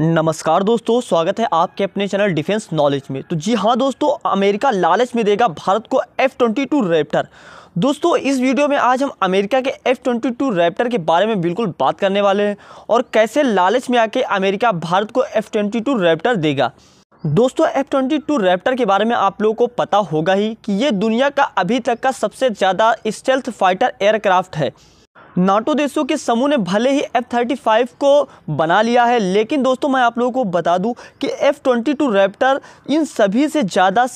नमस्कार दोस्तों स्वागत है आपके अपने चैनल डिफेंस नॉलेज में तो जी हाँ दोस्तों अमेरिका लालच में देगा भारत को एफ ट्वेंटी टू रेप्टर दोस्तों इस वीडियो में आज हम अमेरिका के एफ ट्वेंटी टू रैप्टर के बारे में बिल्कुल बात करने वाले हैं और कैसे लालच में आके अमेरिका भारत को एफ ट्वेंटी टू रैप्टर देगा दोस्तों एफ ट्वेंटी टू रैप्टर के बारे में आप लोगों को पता होगा ही कि ये दुनिया का अभी तक का सबसे ज़्यादा स्टेल्थ फाइटर एयरक्राफ्ट है नाटो देशों के समूह ने भले ही एफ थर्टी फाइव को बना लिया है लेकिन दोस्तों मैं आप लोगों को बता दूं कि एफ ट्वेंटी टू रैप्टर इन सभी से ज़्यादा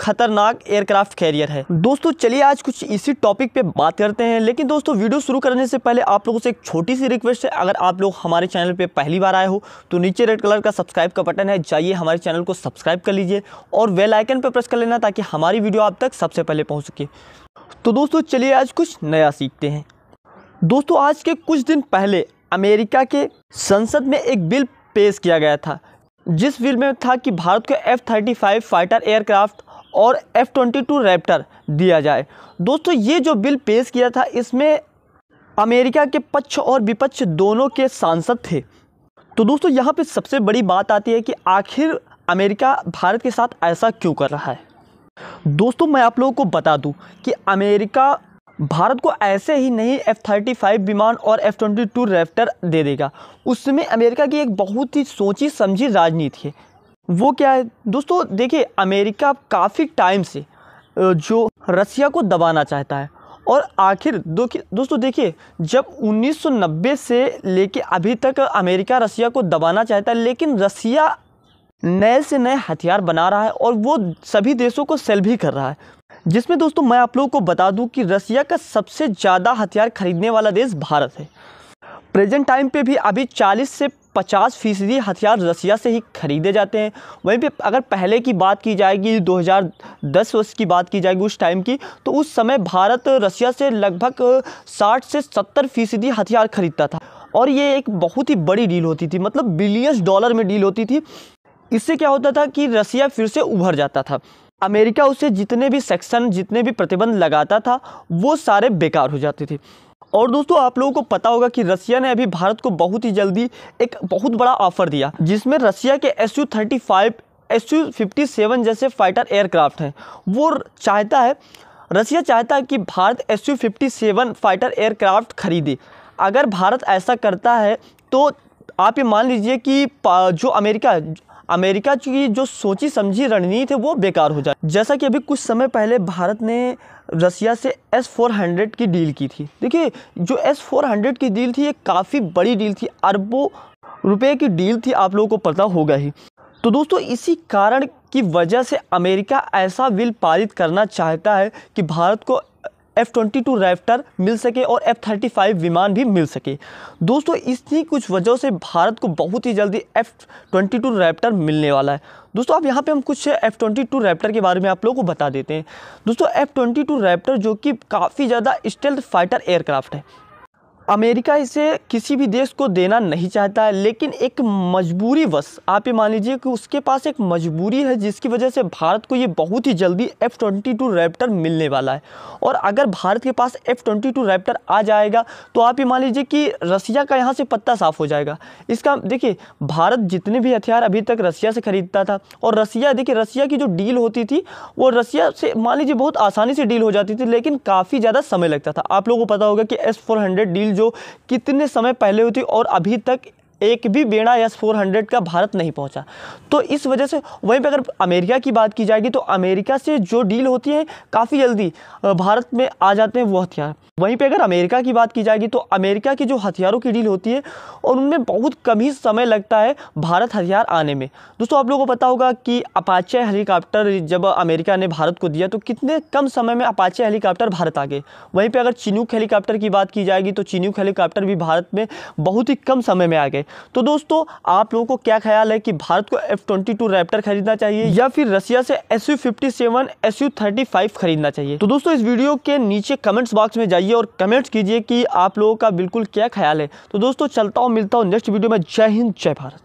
खतरनाक एयरक्राफ्ट कैरियर है दोस्तों चलिए आज कुछ इसी टॉपिक पे बात करते हैं लेकिन दोस्तों वीडियो शुरू करने से पहले आप लोगों से एक छोटी सी रिक्वेस्ट है अगर आप लोग हमारे चैनल पे पहली बार आए हो तो नीचे रेड कलर का सब्सक्राइब का बटन है जाइए हमारे चैनल को सब्सक्राइब कर लीजिए और वेलाइकन आइकन पर प्रेस कर लेना ताकि हमारी वीडियो आप तक सबसे पहले पहुँच सके तो दोस्तों चलिए आज कुछ नया सीखते हैं दोस्तों आज के कुछ दिन पहले अमेरिका के संसद में एक बिल पेश किया गया था जिस बिल में था कि भारत को F thirty five fighter aircraft और एफ ट्वेंटी टू रैप्टर दिया जाए दोस्तों ये जो बिल पेश किया था इसमें अमेरिका के पक्ष और विपक्ष दोनों के सांसद थे तो दोस्तों यहाँ पे सबसे बड़ी बात आती है कि आखिर अमेरिका भारत के साथ ऐसा क्यों कर रहा है दोस्तों मैं आप लोगों को बता दूं कि अमेरिका भारत को ऐसे ही नहीं एफ थर्टी फाइव विमान और एफ ट्वेंटी टू रेफ्टर दे देगा उसमें अमेरिका की एक बहुत ही सोची समझी राजनीति है वो क्या है दोस्तों देखिए अमेरिका काफ़ी टाइम से जो रसिया को दबाना चाहता है और आखिर दो, दोस्तों देखिए जब 1990 से लेके अभी तक अमेरिका रसिया को दबाना चाहता है लेकिन रसिया नए से नए हथियार बना रहा है और वो सभी देशों को सेल भी कर रहा है जिसमें दोस्तों मैं आप लोगों को बता दूं कि रसिया का सबसे ज़्यादा हथियार खरीदने वाला देश भारत है प्रेजेंट टाइम पे भी अभी 40 से 50 फीसदी हथियार रसिया से ही खरीदे जाते हैं वहीं पे अगर पहले की बात की जाएगी 2010 वर्ष की बात की जाएगी उस टाइम की तो उस समय भारत रसिया से लगभग 60 से 70 फीसदी हथियार खरीदता था और ये एक बहुत ही बड़ी डील होती थी मतलब बिलियंस डॉलर में डील होती थी इससे क्या होता था कि रसिया फिर से उभर जाता था अमेरिका उसे जितने भी सेक्शन जितने भी प्रतिबंध लगाता था वो सारे बेकार हो जाते थे और दोस्तों आप लोगों को पता होगा कि रसिया ने अभी भारत को बहुत ही जल्दी एक बहुत बड़ा ऑफर दिया जिसमें रसिया के S U thirty five S U fifty seven जैसे फाइटर एयरक्राफ्ट हैं वो चाहता है रसिया चाहता है कि Bharat S U fifty seven fighter aircraft खरीदे अगर भारत ऐसा करता है तो आप ये मान लीजिए कि जो अमेरिका अमेरिका की जो सोची समझी रणनीति है वो बेकार हो जाए जैसा कि अभी कुछ समय पहले भारत ने रसिया से एस फोर हंड्रेड की डील की थी देखिए जो एस फोर हंड्रेड की डील थी ये काफ़ी बड़ी डील थी अरबों रुपए की डील थी आप लोगों को पता होगा ही तो दोस्तों इसी कारण की वजह से अमेरिका ऐसा बिल पारित करना चाहता है कि भारत को एफ ट्वेंटी टू रैफ्टर मिल सके और एफ थर्टी फाइव विमान भी मिल सके दोस्तों इसी कुछ वजह से भारत को बहुत ही जल्दी एफ ट्वेंटी टू रैप्टर मिलने वाला है दोस्तों अब यहाँ पे हम कुछ एफ ट्वेंटी टू रैप्टर के बारे में आप लोगों को बता देते हैं दोस्तों एफ ट्वेंटी टू रैप्टर जो कि काफ़ी ज़्यादा स्टेल्थ फाइटर एयरक्राफ्ट है अमेरिका इसे किसी भी देश को देना नहीं चाहता है लेकिन एक मजबूरी वश आप ये मान लीजिए कि उसके पास एक मजबूरी है जिसकी वजह से भारत को ये बहुत ही जल्दी एफ़ ट्वेंटी टू रैप्टर मिलने वाला है और अगर भारत के पास एफ़ ट्वेंटी टू रैप्टर आ जाएगा तो आप ये मान लीजिए कि रसिया का यहाँ से पत्ता साफ हो जाएगा इसका देखिए भारत जितने भी हथियार अभी तक रसिया से ख़रीदता था और रसिया देखिए रसिया की जो डील होती थी वो रसिया से मान लीजिए बहुत आसानी से डील हो जाती थी लेकिन काफ़ी ज़्यादा समय लगता था आप लोगों को पता होगा कि एस डील जो जो कितने समय पहले हुई थी और अभी तक एक भी बेड़ा एस फोर हंड्रेड का भारत नहीं पहुंचा तो इस वजह से वहीं पर अगर अमेरिका की बात की जाएगी तो अमेरिका से जो डील होती है काफ़ी जल्दी भारत में आ जाते हैं वो हथियार वहीं पर अगर अमेरिका की बात की जाएगी तो अमेरिका की जो हथियारों की डील होती है और उनमें बहुत कम ही समय लगता है भारत हथियार आने में दोस्तों आप लोगों को पता होगा कि अपाचे हेलीकॉप्टर जब अमेरिका ने भारत को दिया तो कितने कम समय में अपाचे हेलीकॉप्टर भारत आ गए वहीं पर अगर चिनूक हेलीकॉप्टर की बात की जाएगी तो चिनूक हेलीकॉप्टर भी भारत में बहुत ही कम समय में आ गए तो दोस्तों आप लोगों को क्या ख्याल है कि भारत को एफ ट्वेंटी टू रैप्टर खरीदना चाहिए या फिर रशिया से S U fifty seven S U thirty five खरीदना चाहिए तो दोस्तों इस वीडियो के नीचे कमेंट्स बॉक्स में जाइए और कमेंट्स कीजिए कि आप लोगों का बिल्कुल क्या ख्याल है तो दोस्तों चलता हूँ मिलता हूँ नेक्स्ट वीडियो में जय हिंद जय भारत